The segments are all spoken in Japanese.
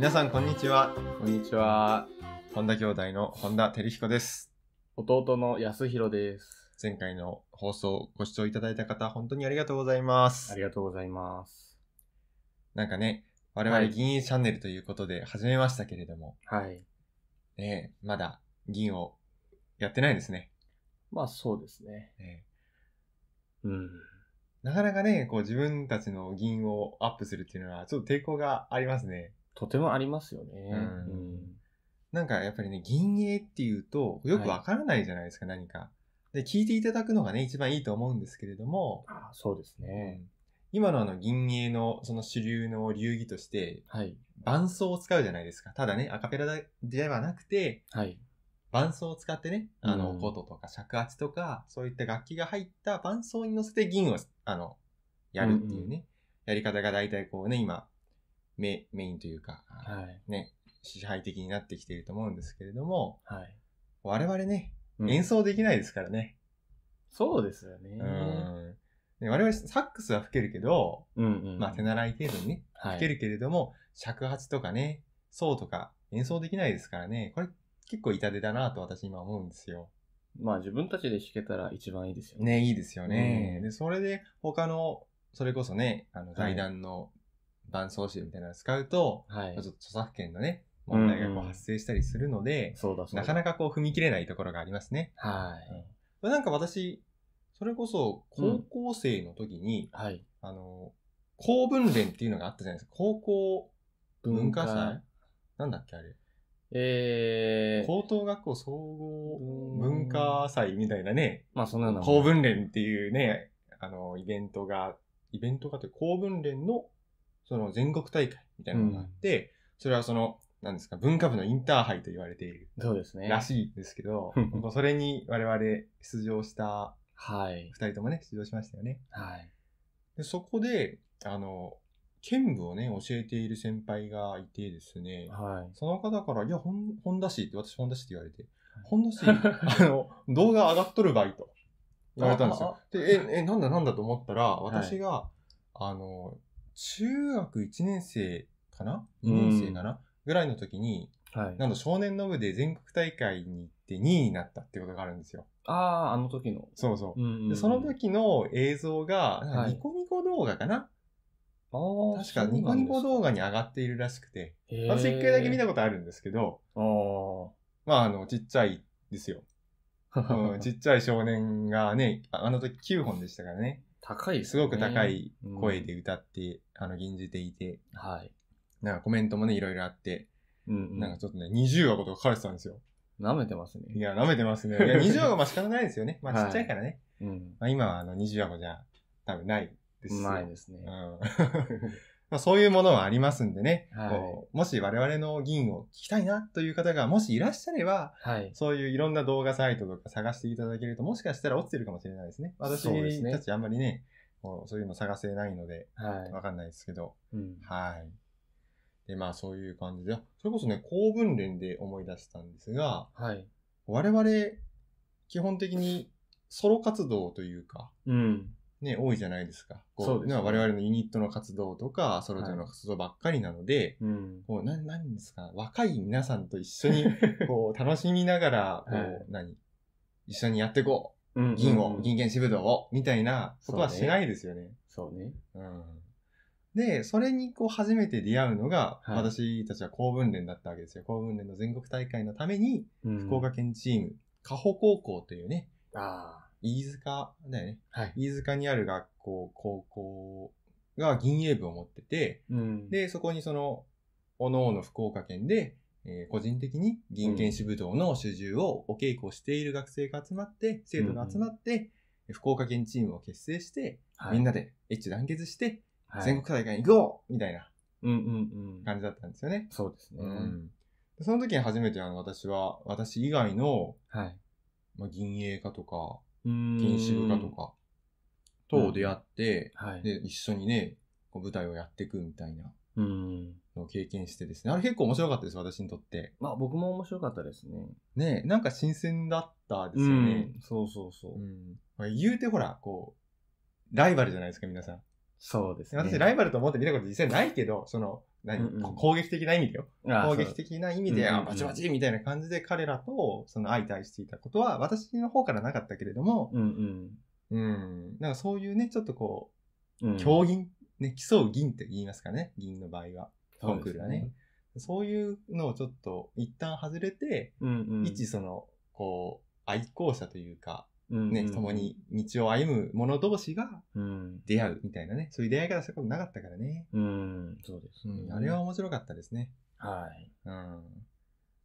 皆さんこんにちは。こんにちは。本田兄弟の本田照彦です。弟の安弘です。前回の放送ご視聴いただいた方、本当にありがとうございますありがとうございます。なんかね、我々議員チャンネルということで始めましたけれども、はい。ねえまだ銀をやってないですね。まあそうですね。ねうん。なかなかね、こう自分たちの銀をアップするっていうのはちょっと抵抗がありますね。とてもありますよね。うん。なんかやっぱりね、銀営っていうと、よくわからないじゃないですか、はい、何か。で、聞いていただくのがね、一番いいと思うんですけれども。あそうですね。今のあの、銀営のその主流の流儀として、はい。伴奏を使うじゃないですか。ただね、アカペラではなくて、はい。伴奏を使ってね、あの、琴とか尺八とか、そういった楽器が入った伴奏に乗せて銀を、あの、やるっていうね、うんうん、やり方が大体こうね、今、メメインというか、はい、ね、支配的になってきていると思うんですけれども、はい、我々ね、演奏できないですからね。そうですよね。うん我々サックスは吹けるけど、うんうん、まあ手習い程度にね、吹けるけれども、尺八とかね、そうとか演奏できないですからね、これ結構痛手だなと私今思うんですよ。まあ自分たちで弾けたら一番いいですよね。ね、いいですよね。うん、で、それで他の、それこそね、あの財団の伴奏集みたいなのを使うと、はい、ちょっと著作権のね、問題がこう発生したりするので、なかなかこう踏み切れないところがありますね。はい。うん、なんか私、それこそ高校生の時に、うんはい、あの、公文連っていうのがあったじゃないですか。高校文化祭なんだっけあれ。えー、高等学校総合文化祭みたいなね、まあそんなの、ね、公文連っていうね、あの、イベントが、イベントがという公文連のその全国大会みたいなのがあって、それはその、なんですか、文化部のインターハイと言われている。そうですね。らしいんですけど、それに我々出場した、はい。二人ともね、出場しましたよね。はい。で、そこで、あの、剣舞をね、教えている先輩がいてですね、はい。その方から、いや、本田市って、私本田市って言われて、本田市、あの、動画上がっとる場合と言われたんですよ。で、え、え、なんだなんだと思ったら、私が、はい、あの、中学1年生かな ?2 年生かな、ぐらいの時に、はい、なんと少年の部で全国大会に行って2位になったってことがあるんですよ。ああ、あの時の。そうそう。うんうんでその時の映像が、ニコニコ動画かな、はい、確かニコニコ動画に上がっているらしくて、私一回だけ見たことあるんですけど、まあ、あの、ちっちゃいですよ。うん、ちっちゃい少年がね、あの時9本でしたからね。高いです、ね、すごく高い声で歌って、あの、吟じていて、はい。なんかコメントもね、いろいろあって、うん、うん、なんかちょっとね、20話こと書かれてたんですよ。なめてますね。いや、なめてますね。いや、20 話はまあ仕方ないですよね。まあちっちゃいからね。はい、うん。まあ今はあの、20話じゃ多分ないです。ないですね。うん。まあ、そういうものはありますんでね、はい、もし我々の議員を聞きたいなという方がもしいらっしゃれば、はい、そういういろんな動画サイトとか探していただけると、もしかしたら落ちてるかもしれないですね。私たちあんまりね、そう、ね、いうの探せないので、わかんないですけど、うん、はい。で、まあそういう感じで、それこそね、公文連で思い出したんですが、はい、我々、基本的にソロ活動というか、うん、ね、多いじゃないですか。こうそうです、ね、我々のユニットの活動とか、ソロでの活動ばっかりなので、はい、こうな何ですか、若い皆さんと一緒に こう楽しみながら、こう、はい、何一緒にやっていこう。うん、銀を、銀元渋道を、みたいなことはしないですよね。そうね。うねうん、で、それにこう初めて出会うのが、はい、私たちは公文連だったわけですよ。公文連の全国大会のために、福岡県チーム、加、保高校というね、あ飯塚だよね。はい、飯塚にある学校、高校が銀英部を持ってて、うん、で、そこにその、おのおの福岡県で、えー、個人的に銀剣士武道の主従をお稽古している学生が集まって、生徒が集まって、うん、福岡県チームを結成して、はい、みんなで一致団結して、はい、全国大会に行こうみたいな感じだったんですよね。そうですね。うんその時に初めてあの私は、私以外の、はい、まあ、銀英化とか、原子部下とかと出会って、うんはい、で一緒にね、舞台をやっていくみたいなのを経験してですね、あれ結構面白かったです、私にとって。まあ僕も面白かったですね。ねなんか新鮮だったですよね。うん、そうそうそう。うんまあ、言うてほら、こう、ライバルじゃないですか、皆さん。そうですね。私、ライバルと思って見たこと実際ないけど、その、何、うん攻撃的な意味でよ。攻撃的な意味で、あ、バチバチみたいな感じで彼らとその相対していたことは、私の方からなかったけれども、うん、うん、うんなんかそういうね、ちょっとこう、競銀、ね、競う銀って言いますかね、銀の場合は、コンクールはね。そういうのをちょっと一旦外れて、うんうん、一その、こう、愛好者というか、ね、共に道を歩む者同士が出会うみたいなね、そういう出会い方したことなかったからね。うん、そうです、ね、あれは面白かったですね。はい。うん。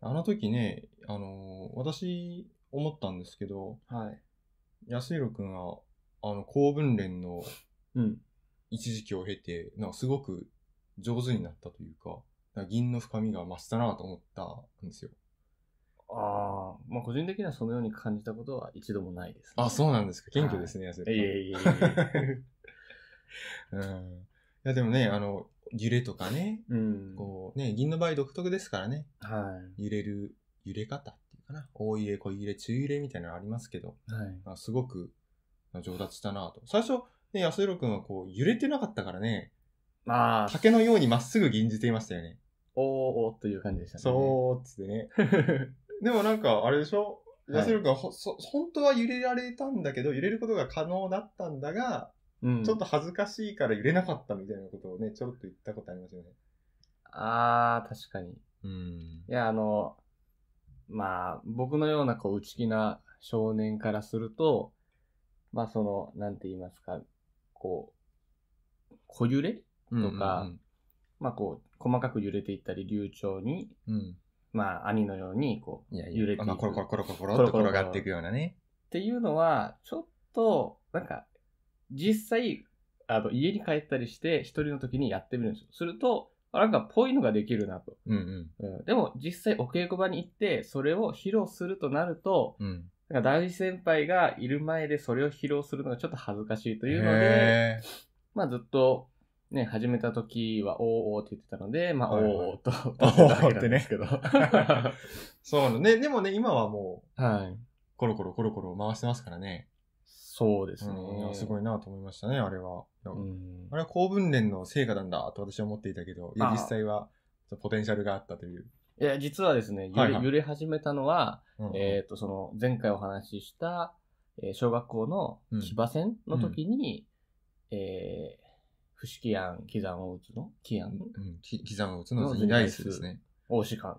あの時ね、あのー、私、思ったんですけど、はい。安弘くんは、あの、公文連の、一時期を経て、なんかすごく上手になったというか、か銀の深みが増したなと思ったんですよ。ああ、まあ個人的にはそのように感じたことは一度もないです、ね、あ、そうなんですか。謙虚ですね、安、は、田、い、いえいえいえ。うん。いや、でもね、あの、揺れとかね、うん、こうね、銀の場合独特ですからね、はい、揺れる、揺れ方っていうかな、大揺れ、小揺れ、中揺れみたいなのありますけど、はいまあ、すごく上達したなと。最初、ね、安弘君はこう揺れてなかったからね、まあ、竹のようにまっすぐ吟じていましたよね。おーおーという感じでしたね。そうーっつってね。でもなんか、あれでしょ要るそ本当は揺れられたんだけど、揺れることが可能だったんだが、うん、ちょっと恥ずかしいから揺れなかったみたいなことをね、ちょろっと言ったことありますよね。あー、確かに。うん、いや、あの、まあ、僕のようなこう内気な少年からすると、まあその、なんて言いますか、こう、小揺れとか、まあこう、細かく揺れていったり、流暢に、うん、まあ、網のように、こう、いやいや揺れていく。まあ、コロコロコロコロコロと転がっていくようなね。っていうのは、ちょっと、なんか、実際、あの、家に帰ったりして、一人の時にやってみるんですよ。すると、なんか、ぽいのができるなと。うんうん。うん、でも、実際、お稽古場に行って、それを披露するとなると、うん、なんか大先輩がいる前でそれを披露するのがちょっと恥ずかしいというので、まあずっとね、始めた時は、おーおーって言ってたので、まあ、おーおーと、おってね。そうのね、でもね、今はもう、はい。コロコロコロコロ回してますからね。そうですね。うん、すごいなと思いましたね、あれは。うん、あれは公文連の成果なんだと私は思っていたけど、実際はポテンシャルがあったという。いや、実はですね、揺れはいはい、揺れ始めたのは、うんえっ、ー、と、その、前回お話しした、え小学校の騎馬戦の時に、うんうん、えー不思議案、刻を打つの刻アのうん、刻を打つの次、ライスですね。大志館。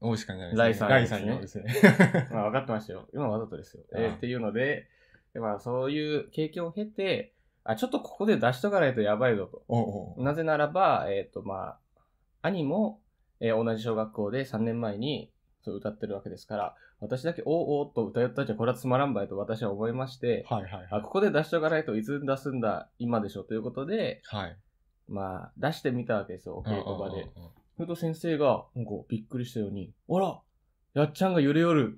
大石館じゃないですね。ライさんですね。まあ、分かってましたよ。今わざとですよ。えーっていうので、でまあ、そういう経験を経て、あ、ちょっとここで出しとかないとやばいぞと。おうおうなぜならば、えっ、と、まあ、兄も、えー同じ小学校で3年前に、そう歌ってるわけですから、私だけおおと歌ったじゃこれはつまらんばいと私は思いまして、はいはいはい、あここで出しとかないといつ出すんだ今でしょということで、はい、まあ出してみたわけですよ、お稽古場で。ふと先生が、なんかびっくりしたように、あらやっちゃんが揺れよる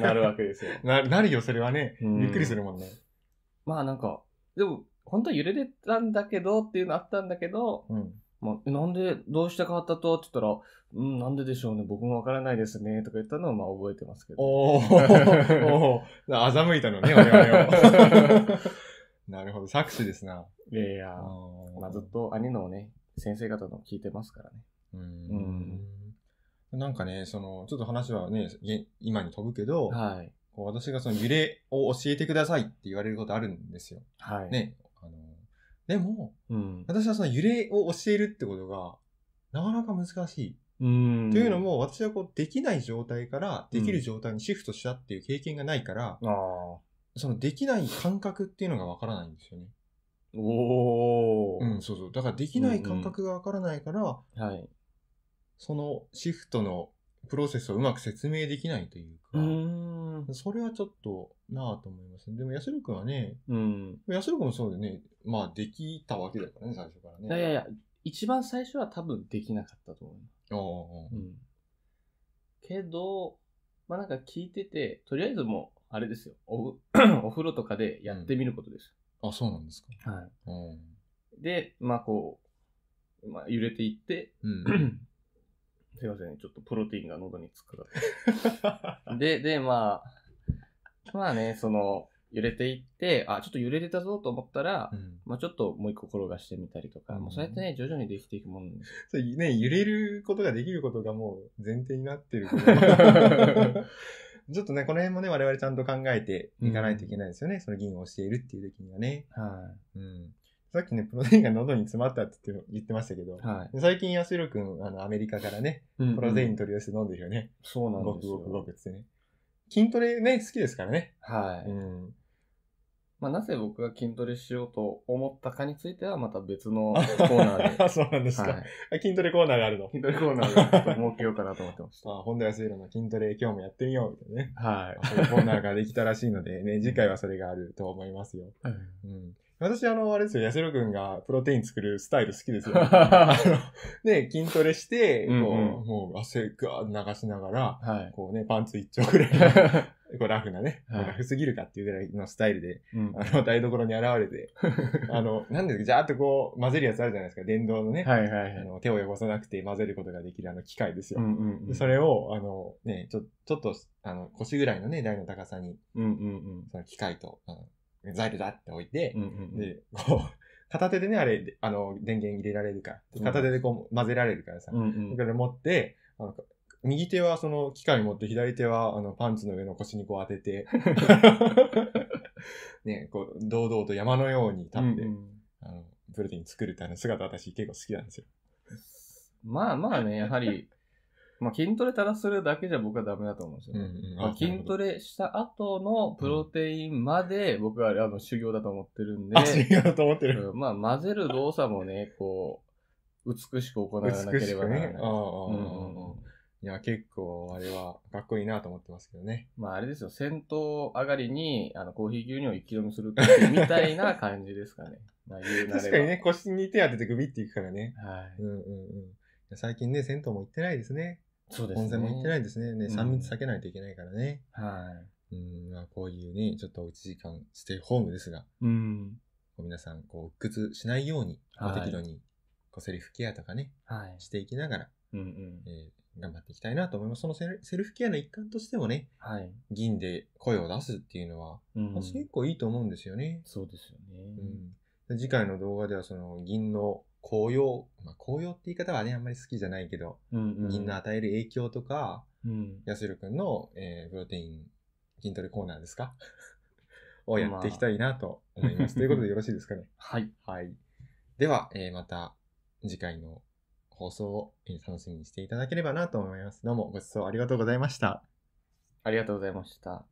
なるわけですよ。ななるよ、それはね。びっくりするもんね。まあなんか、でも、本当は揺れてたんだけどっていうのあったんだけど、うん、まあ、なんで、どうして変わったとって言ったら、うん、なんででしょうね、僕もわからないですね、とか言ったのは、まあ、覚えてますけど。おお 欺いたのね、我々を。なるほど、作詞ですな。いやいや、まあ、ずっと兄のね、先生方の聞いてますからね。うんうん、なんかね、その、ちょっと話はね、今に飛ぶけど、はい。私がその揺れを教えてくださいって言われることあるんですよ。はい。ね、でも、うん、私はその揺れを教えるってことが、なかなか難しい。というのも、私はこう、できない状態から、できる状態にシフトしたっていう経験がないから、うん、その、できない感覚っていうのがわからないんですよね。おうん、そうそう。だから、できない感覚がわからないから、うんうん、はい。そのシフトのプロセスをうまく説明できないというか、うそれはちょっとなぁと思いますね。でも、安郎くんはね、うん。安郎くんもそうでね、まあ、できたわけだからね、最初からね。いやいや、一番最初は多分できなかったと思います。ああ、うん。けど、まあなんか聞いてて、とりあえずもう、あれですよお お風呂とかでやってみることです。うん、あ、そうなんですか。はい。で、まあこう、まあ、揺れていって、うん、すいません、ちょっとプロテインが喉につくから。で、で、まあ、まあね、その、揺れていって、あ、ちょっと揺れてたぞと思ったら、うん、まあちょっともう一個転がしてみたりとか、うん、もうそうやってね、徐々にできていくもんね。そうね、揺れることができることがもう前提になってる。ちょっとね、この辺もね、我々ちゃんと考えていかないといけないですよね。うん、その議員を教えるっていう時にはね。はい、うん。さっきね、プロテインが喉に詰まったって言ってましたけど、はい、最近、安ろくん、あの、アメリカからね、プロテイン取り寄せて飲んでるよね。そうなんですよ。ごくごくごくってね。筋トレね、好きですからね。はい。うん。まあ、なぜ僕が筋トレしようと思ったかについては、また別のコーナーで。そうなんですか、はい、筋トレコーナーがあるの。筋トレコーナーを設けようかなと思ってました。あ本田康弘の筋トレ今日もやってみようみたいなね。はい。コーナーができたらしいので、ね、次回はそれがあると思いますよ。うん、うん私、あの、あれですよ、ヤセロ君がプロテイン作るスタイル好きですよ。あの、ね、筋トレして、こう、うんうん、もう汗が流しながら、はい、こうね、パンツ一丁ぐらい こうラフなね、はい、ラフすぎるかっていうぐらいのスタイルで、うん、あの、台所に現れて、あの、なんですか、じゃーっとこう、混ぜるやつあるじゃないですか、電動のね、はいはいはい、あの手を汚さなくて混ぜることができるあの機械ですよ。うんうんうん、それを、あの、ね、ちょちょっと、あの、腰ぐらいのね、台の高さに、うんうんうん、その機械と、材料だって置いて、で、こう、片手でね、あれ、あの、電源入れられるから。片手でこう、混ぜられるからさ。だから持って、あの右手はその機械持って、左手はあのパンツの上の腰にこう当てて、ね、こう、堂々と山のように立って、あのプロテイン作るってあの姿私結構好きなんですよ。まあまあね、やはり、まあ、筋トレただするだけじゃ僕はダメだと思うんですよまあ、筋トレした後のプロテインまで僕はあの修行だと思ってるんで。修行だと思ってる。まあ、混ぜる動作もね、こう、美しく行わなければならない。ういや、結構、あれは、かっこいいなと思ってますけどね。まあ、あれですよ、戦闘上がりに、あの、コーヒー牛乳を一気飲みするみたいな感じですかね。まあ、言うなれ確かにね、腰に手当ててグビっていくからね。はい。うんうんうん。最近ね、銭湯も行ってないですね。そうですね。温泉も行ってないですね。ね、3密避けないといけないからね。はい。うん、まあ、こういうね、ちょっとおうち時間、ステイホームですが、うん。皆さん、こう、鬱屈しないように、はい、適度に、こう、セルフケアとかね、はい、していきながら、うんうんえー、頑張っていきたいなと思います。そのセルフケアの一環としてもね、はい、銀で声を出すっていうのは、うん、結構いいと思うんですよね。そうですよね。うん、次回の動画では、その銀の紅葉、まあ、紅葉って言い方はね、あんまり好きじゃないけど、うんうん、みんな与える影響とか、やす安くんの、えー、プロテイン筋トレコーナーですか をやっていきたいなと思います。まあ、ということでよろしいですかね。はい。はい。では、えー、また次回の放送を楽しみにしていただければなと思います。どうもごそうありがとうございました。ありがとうございました。